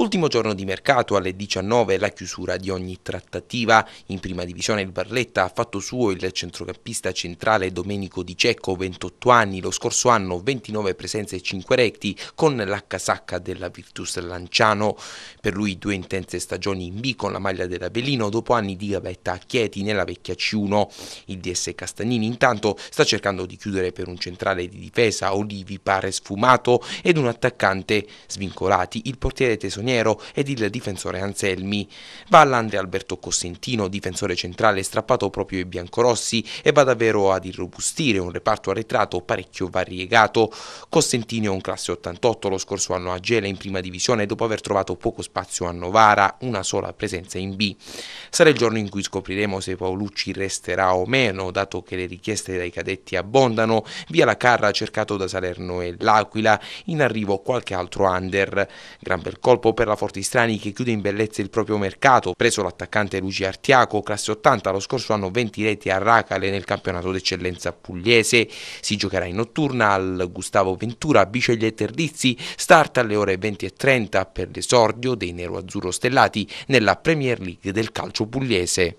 Ultimo giorno di mercato alle 19 la chiusura di ogni trattativa. In prima divisione il Barletta ha fatto suo il centrocampista centrale Domenico Di Cecco, 28 anni, lo scorso anno 29 presenze e 5 recti con la casacca della Virtus Lanciano. Per lui due intense stagioni in B con la maglia dell'Avellino dopo anni di gavetta a Chieti nella vecchia C1. Il DS Castanini intanto sta cercando di chiudere per un centrale di difesa Olivi pare sfumato ed un attaccante svincolati. Il portiere tesoniano Raniero ed il difensore Anselmi. Va all'Andre Alberto Cosentino, difensore centrale strappato proprio ai biancorossi e va davvero ad irrobustire un reparto arretrato parecchio variegato. Cosentino è un classe 88 lo scorso anno a Gela in prima divisione dopo aver trovato poco spazio a Novara, una sola presenza in B. Sarà il giorno in cui scopriremo se Paolucci resterà o meno, dato che le richieste dai cadetti abbondano, via la Carra cercato da Salerno e l'Aquila, in arrivo qualche altro under. Gran bel colpo per la Fortistrani che chiude in bellezza il proprio mercato, preso l'attaccante Luigi Artiaco, classe 80, lo scorso anno 20 reti a Racale nel campionato d'eccellenza pugliese. Si giocherà in notturna al Gustavo Ventura, Biceglie e Terlizzi, start alle ore 20.30 per l'esordio dei Nero Azzurro Stellati nella Premier League del calcio pugliese.